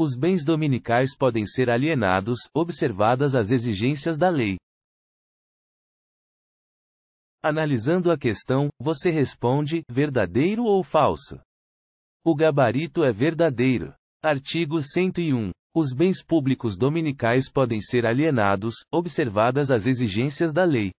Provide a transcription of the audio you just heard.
Os bens dominicais podem ser alienados, observadas as exigências da lei. Analisando a questão, você responde: verdadeiro ou falso? O gabarito é verdadeiro. Artigo 101. Os bens públicos dominicais podem ser alienados, observadas as exigências da lei.